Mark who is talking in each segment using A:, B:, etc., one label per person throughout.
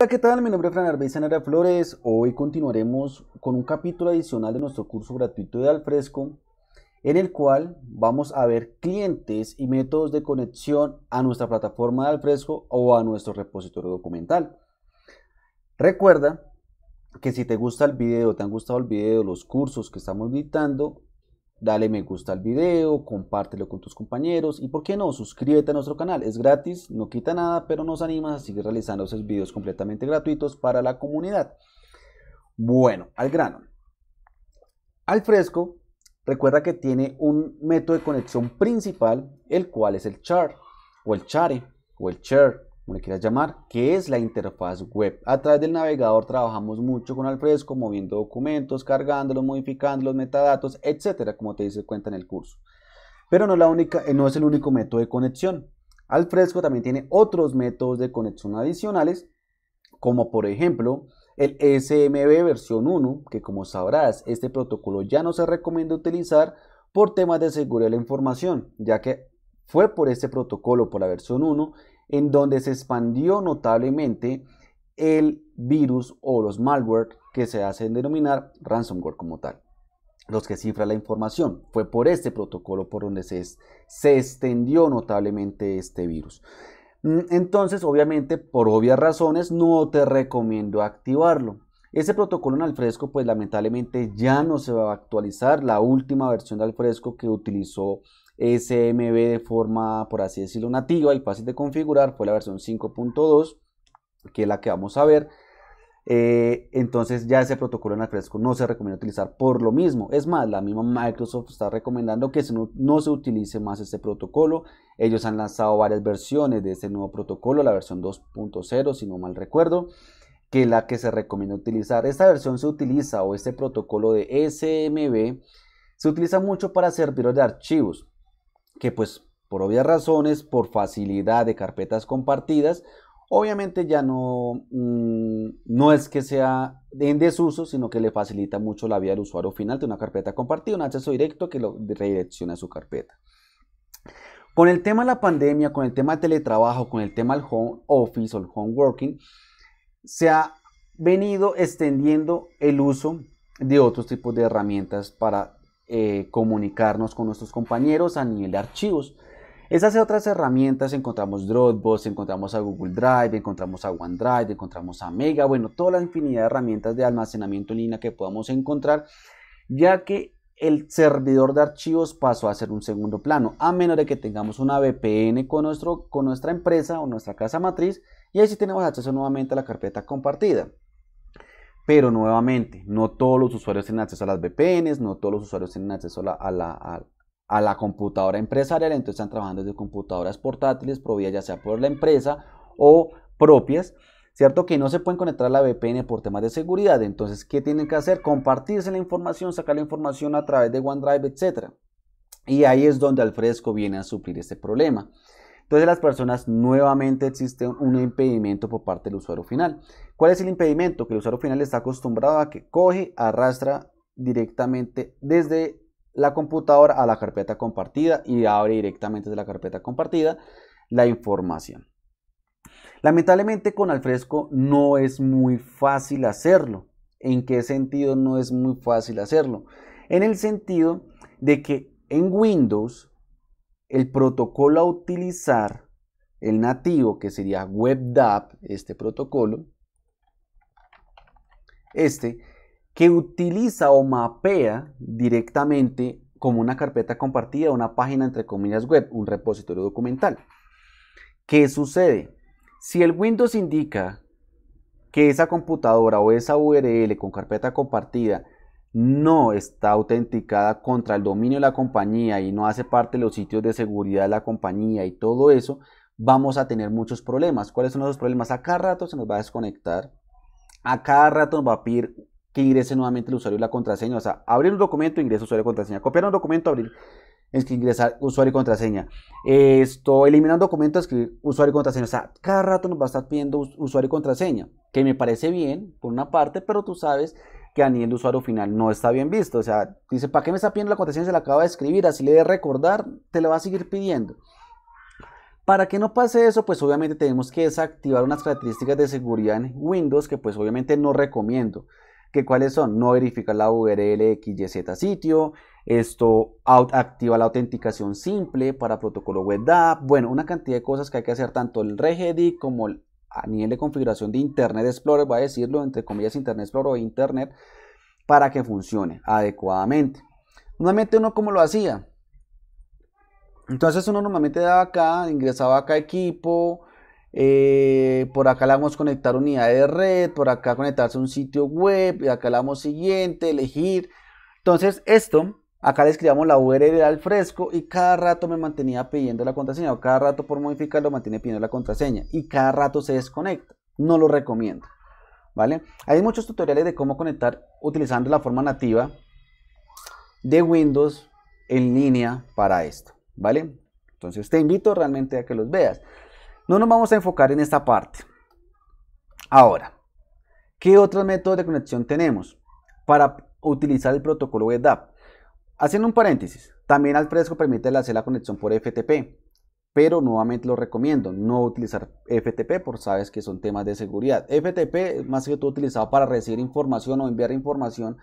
A: Hola, ¿qué tal? Mi nombre es Fran Arbey Flores. Hoy continuaremos con un capítulo adicional de nuestro curso gratuito de Alfresco, en el cual vamos a ver clientes y métodos de conexión a nuestra plataforma de Alfresco o a nuestro repositorio documental. Recuerda que si te gusta el video, te han gustado el video, los cursos que estamos editando, Dale me gusta al video, compártelo con tus compañeros y por qué no, suscríbete a nuestro canal, es gratis, no quita nada, pero nos animas a seguir realizando esos videos completamente gratuitos para la comunidad. Bueno, al grano. Al fresco, recuerda que tiene un método de conexión principal, el cual es el char o el chare o el share como le quieras llamar, que es la interfaz web. A través del navegador trabajamos mucho con Alfresco, moviendo documentos, cargándolos, modificándolos, metadatos, etcétera, como te dice cuenta en el curso. Pero no, la única, eh, no es el único método de conexión. Alfresco también tiene otros métodos de conexión adicionales, como por ejemplo el SMB versión 1, que como sabrás, este protocolo ya no se recomienda utilizar por temas de seguridad de la información, ya que fue por este protocolo, por la versión 1, en donde se expandió notablemente el virus o los malware que se hacen denominar ransomware como tal, los que cifran la información. Fue por este protocolo por donde se, se extendió notablemente este virus. Mm, entonces, obviamente, por obvias razones, no te recomiendo activarlo. Ese protocolo en Alfresco, pues lamentablemente ya no se va a actualizar. La última versión de Alfresco que utilizó SMB de forma, por así decirlo, nativa y fácil de configurar, fue la versión 5.2, que es la que vamos a ver. Eh, entonces ya ese protocolo en fresco no se recomienda utilizar por lo mismo. Es más, la misma Microsoft está recomendando que no, se utilice más este protocolo. Ellos han lanzado varias versiones de este nuevo protocolo, la versión 2.0, si no mal recuerdo, que es la que se recomienda utilizar. Esta versión se utiliza o este protocolo de SMB se utiliza mucho para servidores de archivos que pues por obvias razones, por facilidad de carpetas compartidas, obviamente ya no, mm, no es que sea en desuso, sino que le facilita mucho la vida al usuario final de una carpeta compartida, un acceso directo que lo redirecciona a su carpeta. Con el tema de la pandemia, con el tema de teletrabajo, con el tema del home office o el home working, se ha venido extendiendo el uso de otros tipos de herramientas para eh, comunicarnos con nuestros compañeros a nivel de archivos. Esas otras herramientas encontramos Dropbox, encontramos a Google Drive, encontramos a OneDrive, encontramos a Mega, bueno, toda la infinidad de herramientas de almacenamiento en línea que podamos encontrar, ya que el servidor de archivos pasó a ser un segundo plano, a menos de que tengamos una VPN con, nuestro, con nuestra empresa o nuestra casa matriz, y ahí tenemos acceso nuevamente a la carpeta compartida. Pero nuevamente, no todos los usuarios tienen acceso a las VPNs, no todos los usuarios tienen acceso a la, computadora empresarial, entonces están trabajando desde computadoras portátiles, providas ya sea por la empresa o propias. ¿cierto? Que no se pueden conectar a la VPN por temas de seguridad. Entonces, ¿qué tienen que hacer? Compartirse la información, sacar la información a través de OneDrive, etc. Y ahí es donde Alfresco viene a suplir este problema. Entonces las personas nuevamente existe un impedimento por parte del usuario final. ¿Cuál es el impedimento? Que el usuario final está acostumbrado a que coge, arrastra directamente desde la computadora a la carpeta compartida y abre directamente desde la carpeta compartida la información. Lamentablemente con Alfresco no es muy fácil hacerlo. ¿En qué sentido no es muy fácil hacerlo? En el sentido de que en Windows el protocolo a utilizar, el nativo, que sería WebDAV, este protocolo, este, que utiliza o mapea directamente como una carpeta compartida, una página entre comillas web, un repositorio documental. ¿Qué sucede? Si el Windows indica que esa computadora o esa URL con carpeta compartida no está autenticada contra el dominio de la compañía y no hace parte de los sitios de seguridad de la compañía y todo eso, vamos a tener muchos problemas. ¿Cuáles son esos problemas? A cada rato se nos va a desconectar, a cada rato nos va a pedir que ingrese nuevamente el usuario y la contraseña, o sea, abrir un documento, ingresar usuario y contraseña, copiar un documento, abrir es que ingresar usuario y contraseña. Esto, eliminar documentos, escribir usuario y contraseña. O sea, cada rato nos va a estar pidiendo usuario y contraseña, que me parece bien, por una parte, pero tú sabes que a nivel de usuario final no está bien visto. O sea, dice, ¿para qué me está pidiendo la contraseña? Se la acaba de escribir, así le de recordar, te la va a seguir pidiendo. Para que no pase eso, pues obviamente tenemos que desactivar unas características de seguridad en Windows que pues obviamente no recomiendo. ¿Qué cuáles son? No verificar la URL XYZ sitio, esto activa la autenticación simple para protocolo web bueno, una cantidad de cosas que hay que hacer tanto el regedit como el a nivel de configuración de Internet Explorer, voy a decirlo entre comillas Internet Explorer o Internet, para que funcione adecuadamente. Normalmente uno como lo hacía. Entonces uno normalmente daba acá, ingresaba acá equipo, eh, por acá le vamos conectar unidad de red, por acá conectarse a un sitio web, y acá le damos siguiente, elegir. Entonces esto Acá le escribamos la URL al fresco y cada rato me mantenía pidiendo la contraseña o cada rato por modificarlo mantiene pidiendo la contraseña y cada rato se desconecta. No lo recomiendo. ¿Vale? Hay muchos tutoriales de cómo conectar utilizando la forma nativa de Windows en línea para esto. ¿Vale? Entonces te invito realmente a que los veas. No nos vamos a enfocar en esta parte. Ahora, ¿qué otros métodos de conexión tenemos para utilizar el protocolo WebDAV? Haciendo un paréntesis, también Alfresco permite hacer la conexión por FTP, pero nuevamente lo recomiendo, no utilizar FTP por sabes que son temas de seguridad. FTP más que todo utilizado para recibir información o enviar información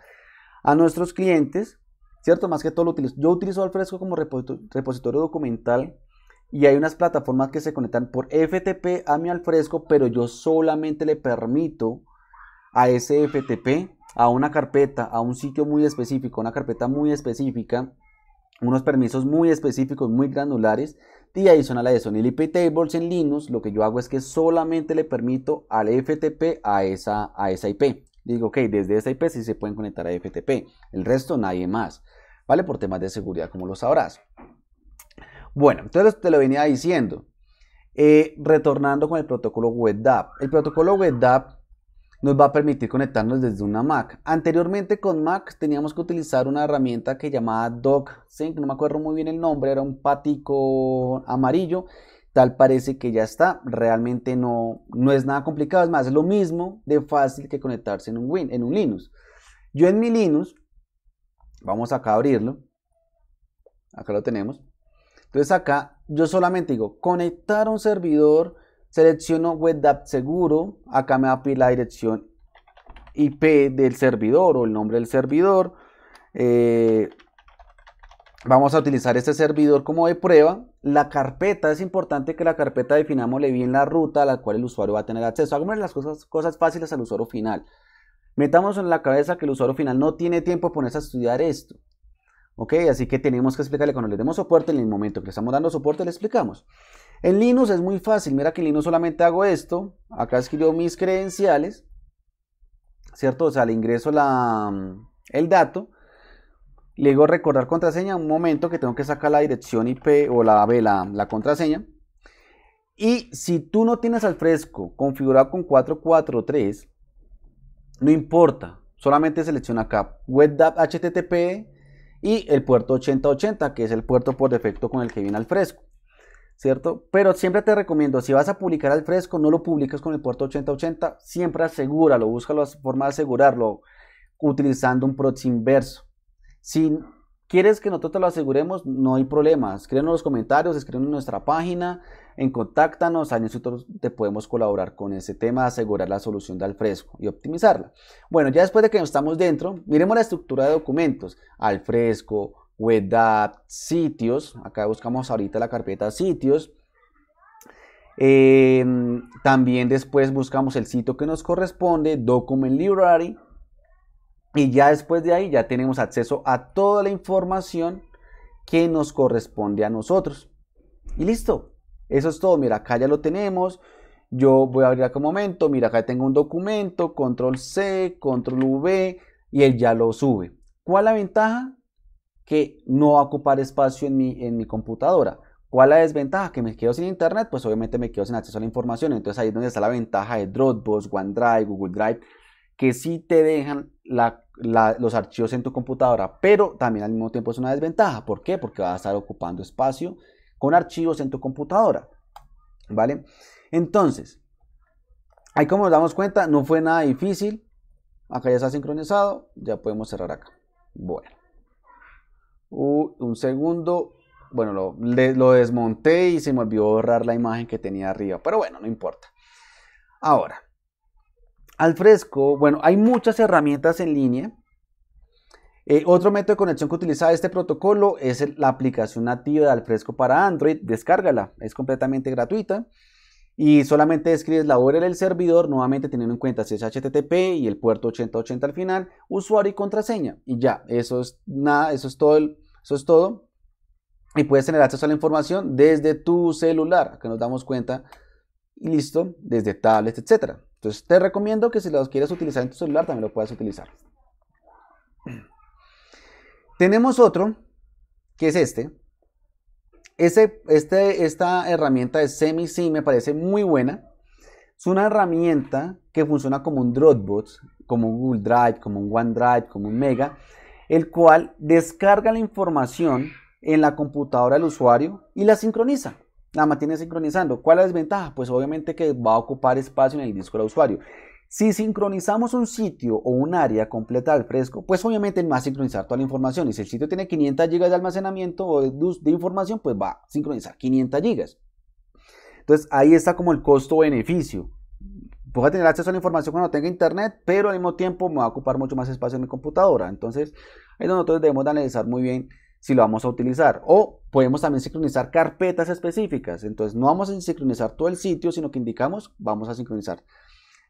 A: a nuestros clientes, ¿cierto? Más que todo lo utilizo. Yo utilizo Alfresco como repositorio documental y hay unas plataformas que se conectan por FTP a mi Alfresco, pero yo solamente le permito a ese FTP a una carpeta, a un sitio muy específico, una carpeta muy específica, unos permisos muy específicos, muy granulares. Y son a eso, en el IP Tables en Linux, lo que yo hago es que solamente le permito al FTP a esa, a esa IP. Digo, ok, desde esa IP sí se pueden conectar a FTP. El resto nadie más. ¿Vale? Por temas de seguridad, como lo sabrás. Bueno, entonces te lo venía diciendo. Eh, retornando con el protocolo WebDAV. El protocolo WebDAV nos va a permitir conectarnos desde una Mac. Anteriormente con Mac teníamos que utilizar una herramienta que llamaba DocSync, no me acuerdo muy bien el nombre, era un patico amarillo. Tal parece que ya está, realmente no, no es nada complicado, es más, es lo mismo de fácil que conectarse en un, Win, en un Linux. Yo en mi Linux, vamos acá a abrirlo, acá lo tenemos. Entonces acá yo solamente digo conectar un servidor Selecciono Web Seguro. Acá me va a pedir la dirección IP del servidor o el nombre del servidor. Eh, vamos a utilizar este servidor como de prueba. La carpeta, es importante que la carpeta definámosle bien la ruta a la cual el usuario va a tener acceso. Hagamos las cosas, cosas fáciles al usuario final. Metamos en la cabeza que el usuario final no tiene tiempo de ponerse a estudiar esto. ¿Ok? Así que tenemos que explicarle cuando le demos soporte, en el momento que le estamos dando soporte, le explicamos. En Linux es muy fácil, mira que en Linux solamente hago esto, acá escribo mis credenciales, ¿cierto? O sea, le ingreso mm, el dato, le digo recordar contraseña, un momento que tengo que sacar la dirección IP o la, vela la contraseña. Y si tú no tienes al fresco configurado con 443, no importa, solamente selecciona acá web HTTP e y el puerto 8080, que es el puerto por defecto con el que viene al fresco. ¿cierto? Pero siempre te recomiendo, si vas a publicar al fresco, no lo publiques con el puerto 8080, siempre asegúralo, busca la forma de asegurarlo utilizando un proxy inverso. Si quieres que nosotros te lo aseguremos, no hay problema. Escríbenos los comentarios, escríbenos en nuestra página, en contáctanos, ahí nosotros te podemos colaborar con ese tema, de asegurar la solución de fresco y optimizarla. Bueno, ya después de que estamos dentro, miremos la estructura de documentos, al fresco with sitios. Acá buscamos ahorita la carpeta sitios. Em, también después buscamos el sitio que nos corresponde, Document Library. Y ya después de ahí ya tenemos acceso a toda la información que nos corresponde a nosotros. Y listo. Eso es todo. Mira, acá ya lo tenemos. Yo voy a abrir acá un momento. Mira, acá tengo un documento. Control C, Control V. Y él ya lo sube. ¿Cuál la ventaja? que no va a ocupar espacio en mi, en mi computadora. ¿Cuál es la desventaja? Que me quedo sin internet, pues obviamente me quedo sin acceso a la información. Entonces ahí es donde está la ventaja de Dropbox, OneDrive, Google Drive, que sí te dejan los archivos en tu computadora, pero también al mismo tiempo es una desventaja. ¿Por qué? Porque va a estar ocupando espacio con archivos en tu computadora. ¿Vale? Entonces, ahí como nos damos cuenta, no fue nada difícil. Acá ya está sincronizado, ya podemos cerrar acá. Bueno un segundo. Bueno, lo, desmonté y se me olvidó borrar la imagen que tenía arriba. Pero bueno, no importa. Ahora, al fresco, bueno, hay muchas herramientas en línea. Eh, otro método de conexión que utiliza este protocolo es la aplicación nativa de Alfresco para Android. Descárgala, es completamente gratuita y solamente escribes la URL del servidor, nuevamente teniendo en cuenta si es HTTP y el puerto 8080 al final, usuario y contraseña. Y ya, eso es nada, eso es todo. eso es todo. Y puedes tener acceso a la información desde tu celular, acá nos damos cuenta. Y listo, desde tablets, etc. Entonces te recomiendo que si los quieres utilizar en tu celular, también lo puedas utilizar. Tenemos otro, que es este, ese, este, esta herramienta de Semi sí me parece muy buena. Es una herramienta que funciona como un Dropbox, como un Google Drive, como un OneDrive, como un Mega, el cual descarga la información en la computadora del usuario y la sincroniza. La mantiene sincronizando. ¿Cuál es la desventaja? Pues obviamente que va a ocupar espacio en el disco del usuario. Si sincronizamos un sitio o un área completa al fresco, pues obviamente va a sincronizar toda la información. Y si el sitio tiene 500 GB de almacenamiento o de, de, información, pues va a sincronizar 500 GB. Entonces ahí está como el costo-beneficio. Voy a tener acceso a la información cuando tenga internet, pero al mismo tiempo me va a ocupar mucho más espacio en mi computadora. Entonces ahí nosotros debemos analizar muy bien si lo vamos a utilizar. O podemos también sincronizar carpetas específicas. Entonces no vamos a sincronizar todo el sitio, sino que indicamos vamos a sincronizar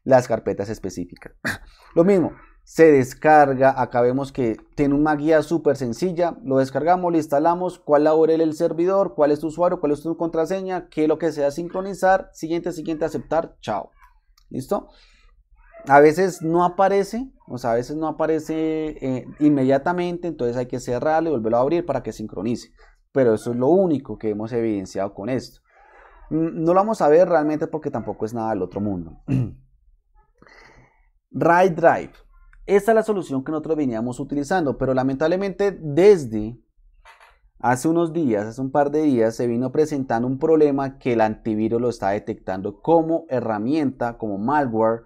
A: las carpetas específicas. Lo mismo, se descarga, acá vemos que tiene una guía súper sencilla, lo descargamos, lo instalamos, cuál labor el servidor, cuál es tu usuario, cuál es tu contraseña, qué es lo que sea sincronizar, siguiente, siguiente, aceptar, chao. ¿Listo? A veces no aparece, o sea, a veces no aparece eh, inmediatamente, entonces hay que cerrarlo y volverlo a abrir para que sincronice. Pero eso es lo único que hemos evidenciado con esto. Mm, no lo vamos a ver realmente porque tampoco es nada del otro mundo. Right Drive. esa es la solución que nosotros veníamos utilizando, pero lamentablemente desde hace unos días, hace un par de días, se vino presentando un problema que el antivirus lo está detectando como herramienta, como malware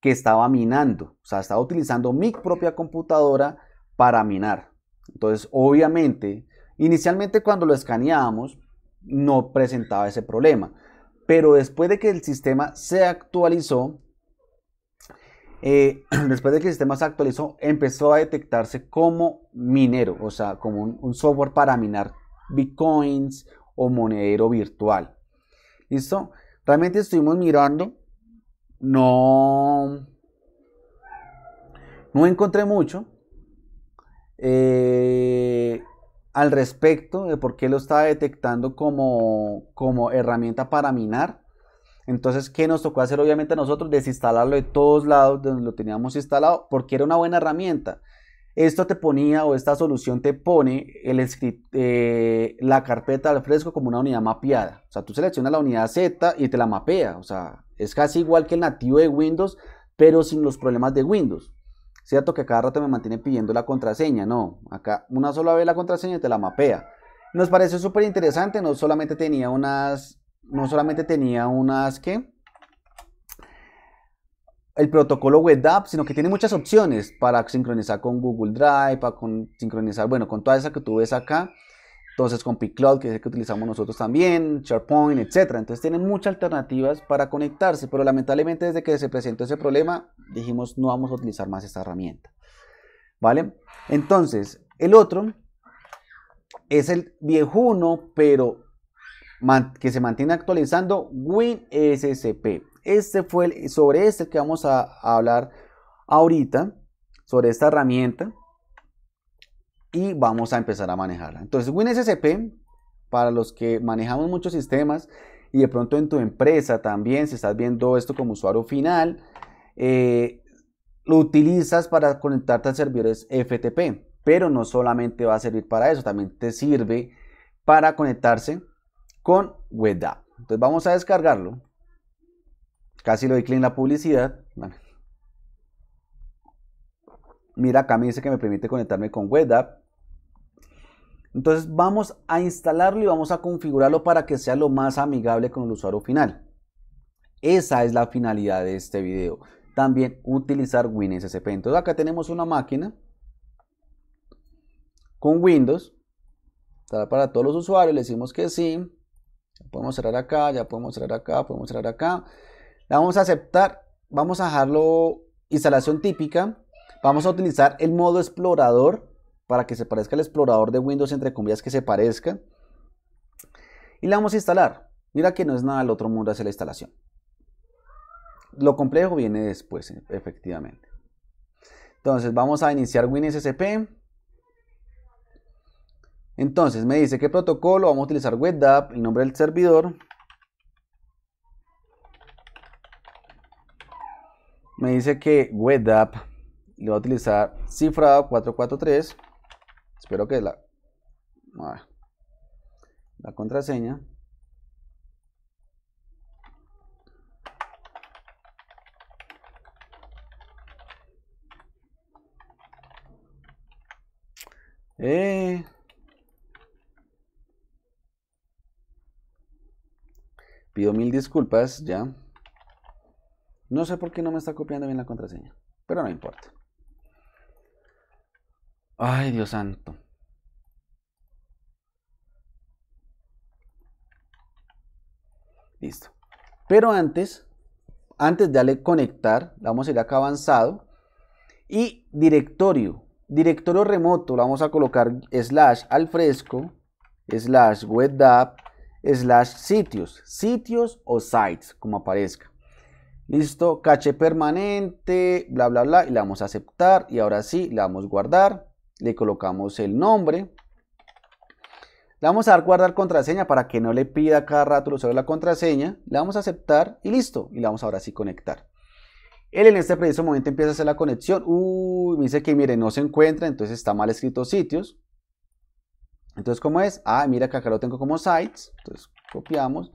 A: que estaba minando. O sea, estaba utilizando mi propia computadora para minar. Entonces, obviamente, inicialmente cuando lo escaneábamos, no presentaba ese problema. Pero después de que el sistema se actualizó, eh, después de que el sistema se actualizó, empezó a detectarse como minero, o sea, como un, software para minar bitcoins o monedero virtual. ¿Listo? Realmente estuvimos mirando, no, no encontré mucho eh, al respecto de por qué lo estaba detectando como, como herramienta para minar. Entonces, ¿qué nos tocó hacer obviamente nosotros? Desinstalarlo de todos lados donde lo teníamos instalado porque era una buena herramienta. Esto te ponía o esta solución te pone eh, la carpeta al fresco como una unidad mapeada. O sea, tú seleccionas la unidad Z y te la mapea. O sea, es casi igual que el nativo de Windows, pero sin los problemas de Windows. Cierto que cada rato me mantiene pidiendo la contraseña. No, acá una sola vez la contraseña y te la mapea. Nos pareció súper interesante. No solamente tenía unas no solamente tenía unas que el protocolo WebDAV sino que tiene muchas opciones para sincronizar con Google Drive, para con, sincronizar, bueno, con toda esa que tú ves acá. Entonces con Picloud que es el que utilizamos nosotros también, SharePoint, etc. Entonces tiene muchas alternativas para conectarse, pero lamentablemente desde que se presentó ese problema, dijimos no vamos a utilizar más esta herramienta. ¿Vale? Entonces, el otro es el viejuno, pero que se mantiene actualizando WinSCP. Este fue el, sobre este que vamos a, hablar ahorita, sobre esta herramienta. Y vamos a empezar a manejarla. Entonces, WinSCP para los que manejamos muchos sistemas y de pronto en tu empresa también, si estás viendo esto como usuario final, eh, lo utilizas para conectarte a servidores FTP. Pero no solamente va a servir para eso, también te sirve para conectarse con WebDAV. Entonces vamos a descargarlo. Casi lo doy clic en la publicidad. Mira, acá me dice que me permite conectarme con WebDAV. Entonces vamos a instalarlo y vamos a configurarlo para que sea lo más amigable con el usuario final. Esa es la finalidad de este video. También utilizar WinSCP. Entonces acá tenemos una máquina con Windows. para todos los usuarios. Le decimos que sí podemos cerrar acá, ya podemos cerrar acá, podemos cerrar acá. La vamos a aceptar, vamos a dejarlo instalación típica. Vamos a utilizar el modo explorador para que se parezca al explorador de Windows, entre comillas, que se parezca. Y la vamos a instalar. Mira que no es nada el otro mundo hacer la instalación. Lo complejo viene después, efectivamente. Entonces vamos a iniciar WinSCP. Entonces me dice qué protocolo, vamos a utilizar WebDAV, el nombre del servidor. Me dice que WebDAV le va a utilizar cifrado 443. Espero que la, ah, la contraseña. Eh, Pido mil disculpas, ya. No sé por qué no me está copiando bien la contraseña, pero no importa. Ay, Dios santo. Listo. Pero antes, antes de darle conectar, vamos a ir acá avanzado. Y directorio, directorio remoto, lo vamos a colocar slash al fresco, slash web slash sitios, sitios o sites, como aparezca. Listo, caché permanente, bla, bla, bla, y le vamos a aceptar y ahora sí, le a guardar, le colocamos el nombre. Le vamos a dar guardar contraseña para que no le pida cada rato lo la contraseña. Le vamos a aceptar y listo. Y le vamos ahora sí conectar. Él en este preciso momento empieza a hacer la conexión. Uy, me dice que mire, no se encuentra, entonces está mal escrito sitios. Entonces, ¿cómo es? Ah, mira que acá lo tengo como sites. Entonces, copiamos.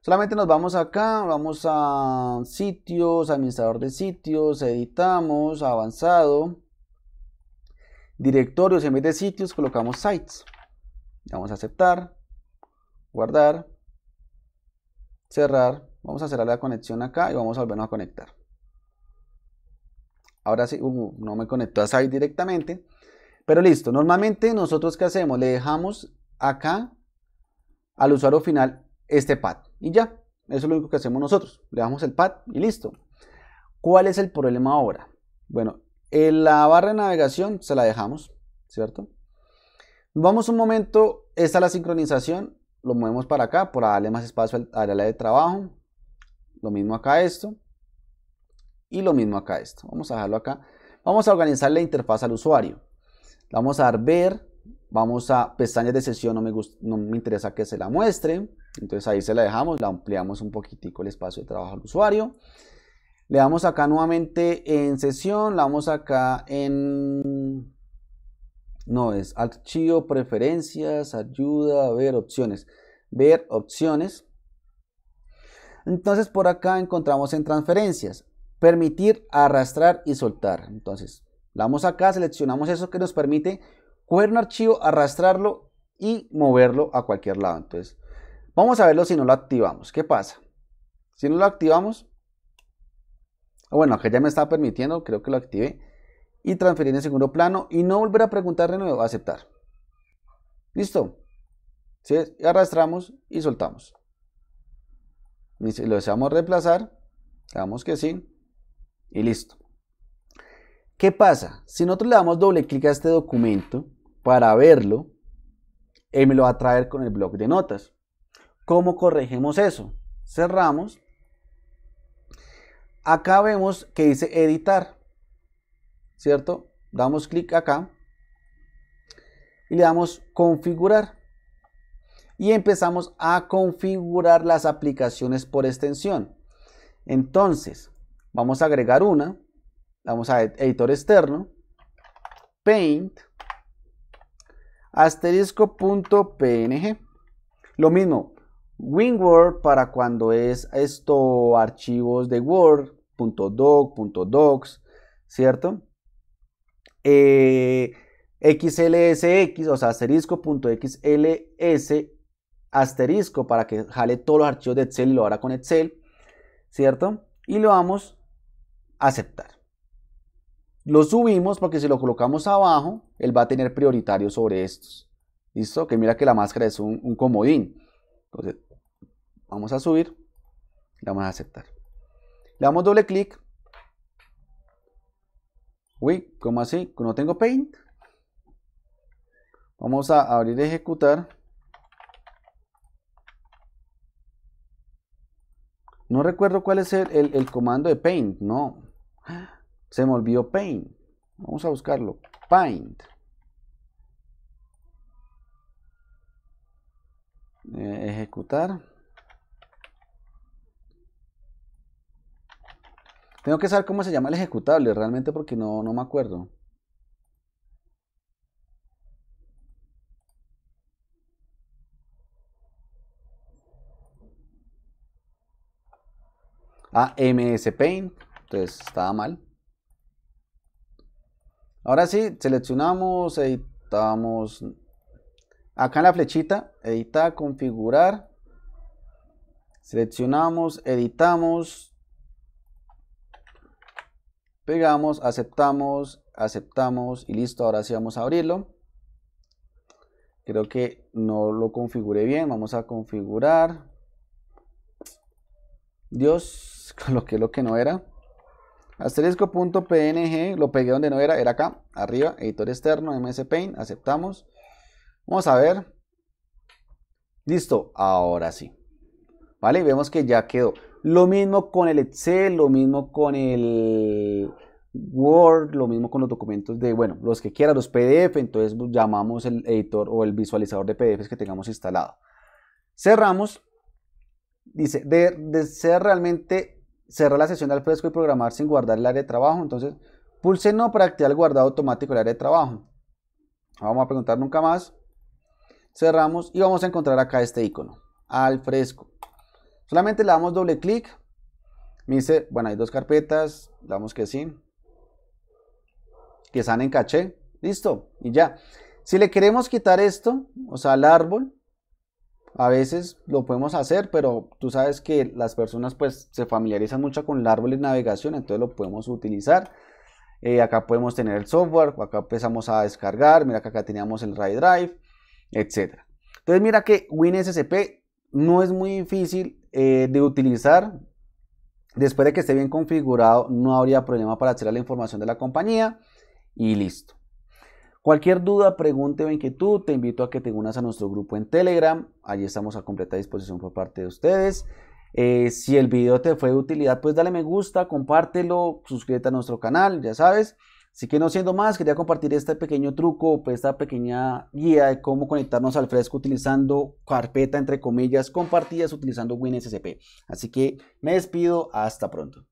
A: Solamente nos vamos acá, vamos a sitios, administrador de sitios, editamos, avanzado, directorios, en vez de sitios colocamos sites. Vamos a aceptar, guardar, cerrar. Vamos a cerrar la conexión acá y vamos a volvernos a conectar. Ahora sí, uh, no me conectó a site directamente. Pero listo, normalmente nosotros qué hacemos? Le dejamos acá al usuario final este pad y ya. Eso es lo único que hacemos nosotros. Le damos el pad y listo. ¿Cuál es el problema ahora? Bueno, en la barra de navegación se la dejamos, ¿cierto? Vamos un momento, esta es la sincronización, lo movemos para acá, para darle más espacio al área de trabajo. Lo mismo acá esto. Y lo mismo acá esto. Vamos a dejarlo acá. Vamos a organizar la interfaz al usuario vamos a dar ver, vamos a pestañas de sesión, no me, me interesa que se la muestre, entonces ahí se la dejamos, la ampliamos un poquitico el espacio de trabajo al usuario. Le damos acá nuevamente en sesión, la damos acá en... No, es archivo, preferencias, ayuda, ver opciones. Ver opciones. Entonces por acá encontramos en transferencias, permitir arrastrar y soltar. Entonces damos acá, seleccionamos eso que nos permite coger un archivo, arrastrarlo y moverlo a cualquier lado. Entonces, vamos a verlo si no lo activamos. ¿Qué pasa? Si no lo activamos, bueno, acá ya me está permitiendo, creo que lo activé, y transferir en segundo plano y no volver a preguntar de nuevo, aceptar. Listo. ¿Sí? Arrastramos y soltamos. si lo deseamos reemplazar, damos que sí y listo. ¿Qué pasa? Si nosotros le damos doble clic a este documento para verlo, él me lo va a traer con el bloc de notas. ¿Cómo corregimos eso? Cerramos. Acá vemos que dice editar, ¿cierto? Damos clic acá y le damos configurar. Y empezamos a configurar las aplicaciones por extensión. Entonces, vamos a agregar una vamos a editor externo, paint, asterisco.png. Lo mismo, WinWord para cuando es esto, archivos de Word, .doc, .docs, ¿cierto? XLSX, eh, o sea, asterisco.xls, asterisco para que jale todos los archivos de Excel y lo haga con Excel, ¿cierto? Y lo vamos a aceptar. Lo subimos porque si lo colocamos abajo, él va a tener prioritario sobre estos. ¿Listo? Que mira que la máscara es un, comodín. Entonces, vamos a subir. Le vamos a aceptar. Le damos doble clic. Uy, ¿cómo así? No tengo Paint. Vamos a abrir ejecutar. No recuerdo cuál es el, el comando de Paint, no. Se me olvidó Paint. Vamos a buscarlo. Paint. Eh, ejecutar. Tengo que saber cómo se llama el ejecutable realmente porque no, no me acuerdo. Ah, MS Paint. Entonces estaba mal. Ahora sí, seleccionamos, editamos. Acá en la flechita, editar, configurar. Seleccionamos, editamos. Pegamos, aceptamos, aceptamos y listo. Ahora sí vamos a abrirlo. Creo que no lo configure bien. Vamos a configurar. Dios, coloqué lo que no era asterisco.png, lo pegué donde no era, era acá, arriba, editor externo, MS Paint, aceptamos. Vamos a ver. Listo, ahora sí. ¿Vale? Vemos que ya quedó. Lo mismo con el Excel, lo mismo con el Word, lo mismo con los documentos de, bueno, los que quieran, los PDF, entonces llamamos el editor o el visualizador de PDFs que tengamos instalado. Cerramos. Dice, de, de ser realmente cerrar la sesión al fresco y programar sin guardar el área de trabajo. Entonces, pulse no para activar el guardado automático del área de trabajo. Vamos a preguntar nunca más. Cerramos y vamos a encontrar acá este icono, al fresco. Solamente le damos doble clic. Me dice, bueno, hay dos carpetas, damos que sí. Que están en caché. Listo, y ya. Si le queremos quitar esto, o sea, el árbol, a veces lo podemos hacer, pero tú sabes que las personas pues se familiarizan mucho con el árbol de navegación, entonces lo podemos utilizar. Eh, acá podemos tener el software, acá empezamos a descargar, mira que acá teníamos el RAID Drive, etc. Entonces mira que WinSCP no es muy difícil eh, de utilizar. Después de que esté bien configurado, no habría problema para acceder a la información de la compañía y listo. Cualquier duda, pregunte o inquietud, te invito a que te unas a nuestro grupo en Telegram. Allí estamos a completa disposición por parte de ustedes. Eh, si el video te fue de utilidad, pues dale me gusta, compártelo, suscríbete a nuestro canal, ya sabes. Así que no siendo más, quería compartir este pequeño truco, pues, esta pequeña guía de cómo conectarnos al fresco utilizando carpeta, entre comillas, compartidas, utilizando WinSCP. Así que me despido, hasta pronto.